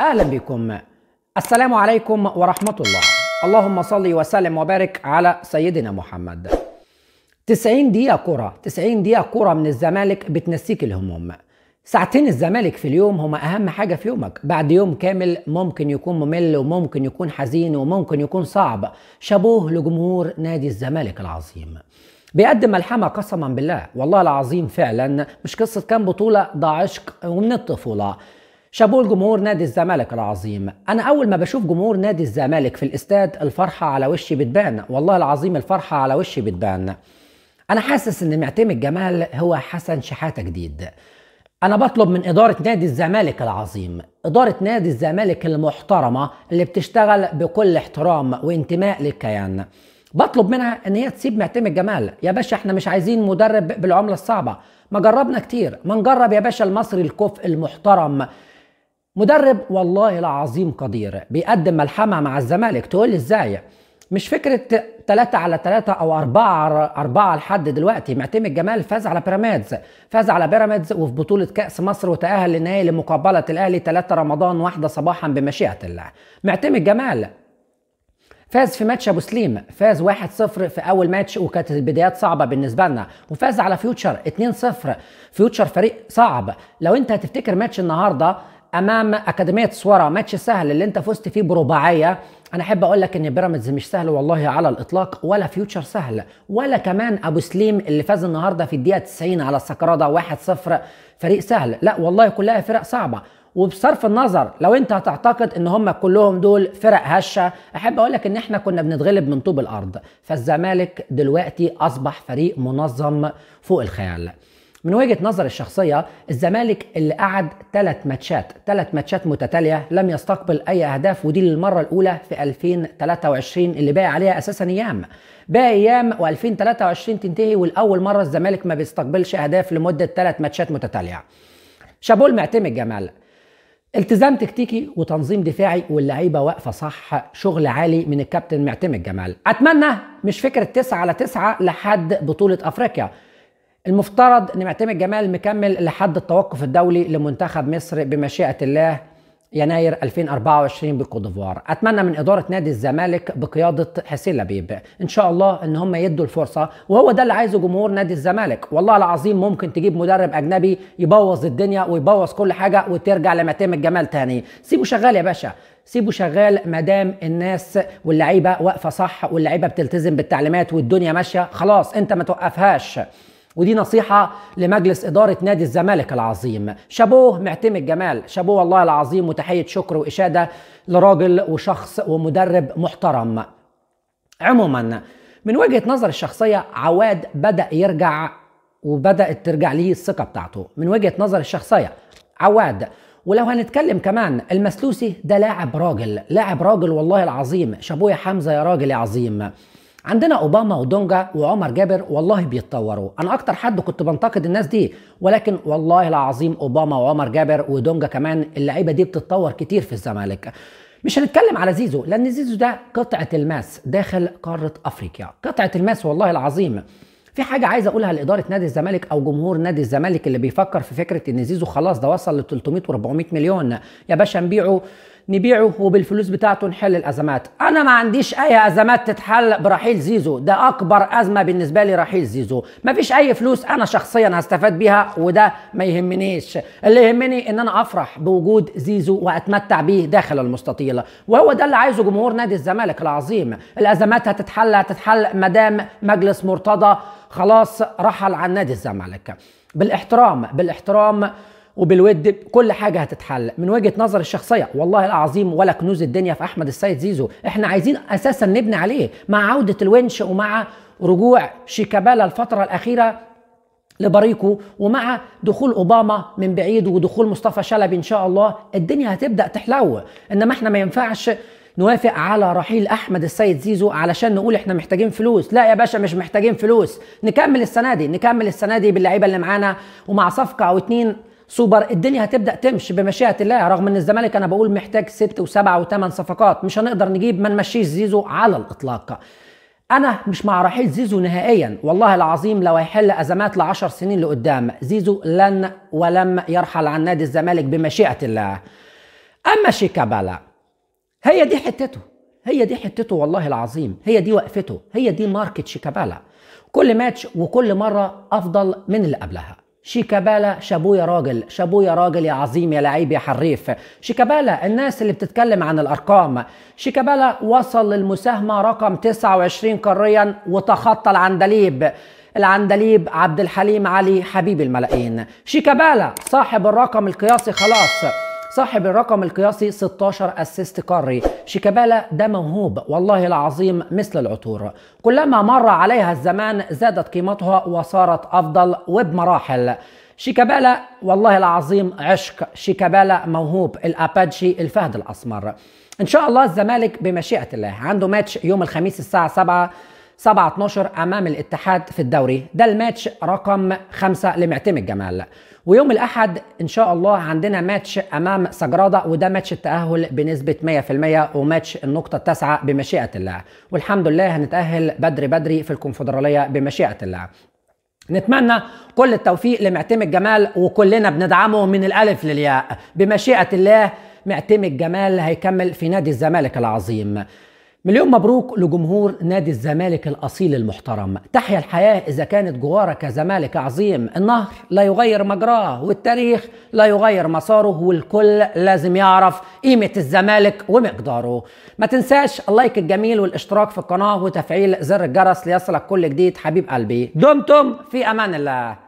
اهلا بكم السلام عليكم ورحمه الله اللهم صل وسلم وبارك على سيدنا محمد 90 دقيقه كره 90 دقيقه كره من الزمالك بتنسيك الهموم ساعتين الزمالك في اليوم هما اهم حاجه في يومك بعد يوم كامل ممكن يكون ممل وممكن يكون حزين وممكن يكون صعب شابوه لجمهور نادي الزمالك العظيم بيقدم ملحمة قسما بالله والله العظيم فعلا مش قصة كام بطولة ده عشق ومن الطفولة شابوه لجمهور نادي الزمالك العظيم انا اول ما بشوف جمهور نادي الزمالك في الاستاد الفرحه على وشي بتبان والله العظيم الفرحه على وشي بتبان انا حاسس ان معتمد جمال هو حسن شحاته جديد انا بطلب من اداره نادي الزمالك العظيم اداره نادي الزمالك المحترمه اللي بتشتغل بكل احترام وانتماء للكيان بطلب منها ان هي تسيب معتمد جمال يا باشا احنا مش عايزين مدرب بالعمله الصعبه ما جربنا كتير ما نجرب يا باشا المصري الكفء المحترم مدرب والله العظيم قدير بيقدم ملحمه مع الزمالك تقول لي ازاي مش فكره 3 على 3 او 4 4 لحد دلوقتي معتمد جمال فاز على بيراميدز فاز على بيراميدز وفي بطوله كاس مصر وتاهل للنهائي لمقابله الاهلي 3 رمضان واحدة صباحا بمشيئه الله معتمد جمال فاز في ماتش ابو سليم فاز 1-0 في اول ماتش وكانت البدايات صعبه بالنسبه لنا وفاز على فيوتشر 2-0 فيوتشر فريق صعب لو انت هتفتكر ماتش النهارده امام اكاديميه سوارا ماتش سهل اللي انت فزت فيه برباعيه انا احب اقول لك ان بيراميدز مش سهل والله على الاطلاق ولا فيوتشر سهل ولا كمان ابو سليم اللي فاز النهارده في الدقيقه 90 على السكراده 1-0 فريق سهل لا والله كلها فرق صعبه وبصرف النظر لو انت هتعتقد ان هم كلهم دول فرق هشه احب اقول لك ان احنا كنا بنتغلب من طوب الارض فالزمالك دلوقتي اصبح فريق منظم فوق الخيال من وجهه نظر الشخصيه الزمالك اللي قعد ثلاث ماتشات ثلاث ماتشات متتاليه لم يستقبل اي اهداف ودي للمره الاولى في 2023 اللي باقي عليها اساسا ايام باقي ايام و2023 تنتهي ولاول مره الزمالك ما بيستقبلش اهداف لمده ثلاث ماتشات متتاليه شابول معتمد جمال التزام تكتيكي وتنظيم دفاعي واللعيبه واقفه صح شغل عالي من الكابتن معتمد جمال اتمنى مش فكره 9 على 9 لحد بطوله افريقيا المفترض ان معتمد جمال مكمل لحد التوقف الدولي لمنتخب مصر بمشيئه الله يناير 2024 بكوت ديفوار اتمنى من اداره نادي الزمالك بقياده حسين لبيب ان شاء الله ان هم يدوا الفرصه وهو ده اللي عايزه جمهور نادي الزمالك والله العظيم ممكن تجيب مدرب اجنبي يبوظ الدنيا ويبوظ كل حاجه وترجع لمعتمد جمال تاني سيبه شغال يا باشا سيبه شغال ما دام الناس واللعيبه واقفه صح واللعيبه بتلتزم بالتعليمات والدنيا ماشيه خلاص انت ما توقفهاش ودي نصيحه لمجلس اداره نادي الزمالك العظيم شابوه معتم الجمال شابوه والله العظيم وتحيه شكر واشاده لراجل وشخص ومدرب محترم عموما من وجهه نظر الشخصيه عواد بدا يرجع وبدات ترجع ليه الثقه بتاعته من وجهه نظر الشخصيه عواد ولو هنتكلم كمان المسلوسي ده لاعب راجل لاعب راجل والله العظيم شابوه يا حمزه يا راجل يا عظيم عندنا اوباما ودونجا وعمر جابر والله بيتطوروا انا اكتر حد كنت بنتقد الناس دي ولكن والله العظيم اوباما وعمر جابر ودونجا كمان اللعيبه دي بتتطور كتير في الزمالك مش هنتكلم على زيزو لان زيزو ده قطعه الماس داخل قاره افريقيا قطعه الماس والله العظيم في حاجة عايز أقولها لإدارة نادي الزمالك أو جمهور نادي الزمالك اللي بيفكر في فكرة إن زيزو خلاص ده وصل ل 300 و 400 مليون يا باشا نبيعه نبيعه وبالفلوس بتاعته نحل الازمات انا ما عنديش اي ازمات تتحل برحيل زيزو ده اكبر ازمه بالنسبه لي رحيل زيزو ما فيش اي فلوس انا شخصيا هستفاد بيها وده ما يهمنيش اللي يهمني ان انا افرح بوجود زيزو واتمتع بيه داخل المستطيل وهو ده اللي عايزه جمهور نادي الزمالك العظيم الازمات هتتحل هتتحل ما دام مجلس مرتضى خلاص رحل عن نادي الزمالك بالاحترام بالاحترام وبالود كل حاجه هتتحل من وجهه نظر الشخصيه والله العظيم ولا كنوز الدنيا في احمد السيد زيزو احنا عايزين اساسا نبني عليه مع عوده الونش ومع رجوع شيكابالا الفتره الاخيره لبريكو ومع دخول اوباما من بعيد ودخول مصطفى شلبي ان شاء الله الدنيا هتبدا تحلو انما احنا ما ينفعش نوافق على رحيل احمد السيد زيزو علشان نقول احنا محتاجين فلوس لا يا باشا مش محتاجين فلوس نكمل السنه دي نكمل السنه دي باللعيبه اللي معانا ومع صفقه او اتنين سوبر الدنيا هتبدا تمشي بمشيئه الله رغم ان الزمالك انا بقول محتاج ست وسبعه وثمان صفقات مش هنقدر نجيب ما نمشيش زيزو على الاطلاق انا مش مع رحيل زيزو نهائيا والله العظيم لو هيحل ازمات لعشر سنين لقدام زيزو لن ولم يرحل عن نادي الزمالك بمشيئه الله اما شيكابالا هي دي حتته هي دي حتته والله العظيم هي دي وقفته هي دي ماركت شيكابالا كل ماتش وكل مره افضل من اللي قبلها شيكابالا شابوه يا راجل شابوه يا راجل يا عظيم يا لعيب يا حريف شيكابالا الناس اللي بتتكلم عن الارقام شيكابالا وصل للمساهمه رقم 29 قاريا وتخطى العندليب العندليب عبد الحليم علي حبيب الملايين شيكابالا صاحب الرقم القياسي خلاص صاحب الرقم القياسي 16 اسيست قاري شيكابالا ده موهوب والله العظيم مثل العطور كلما مر عليها الزمان زادت قيمتها وصارت افضل وبمراحل شيكابالا والله العظيم عشق شيكابالا موهوب الاباتشي الفهد الاسمر ان شاء الله الزمالك بمشيئه الله عنده ماتش يوم الخميس الساعه 7 7 12 امام الاتحاد في الدوري ده الماتش رقم 5 لمعتمد جمال ويوم الاحد ان شاء الله عندنا ماتش امام سجراده وده ماتش التاهل بنسبه 100% وماتش النقطه التاسعه بمشيئه الله والحمد لله هنتاهل بدري بدري في الكونفدراليه بمشيئه الله نتمنى كل التوفيق لمعتمد جمال وكلنا بندعمه من الالف للياء بمشيئه الله معتمد جمال هيكمل في نادي الزمالك العظيم مليون مبروك لجمهور نادي الزمالك الأصيل المحترم تحيا الحياة إذا كانت جوارك زمالك عظيم النهر لا يغير مجراه والتاريخ لا يغير مساره والكل لازم يعرف قيمة الزمالك ومقداره ما تنساش اللايك الجميل والاشتراك في القناة وتفعيل زر الجرس ليصلك كل جديد حبيب قلبي دمتم في أمان الله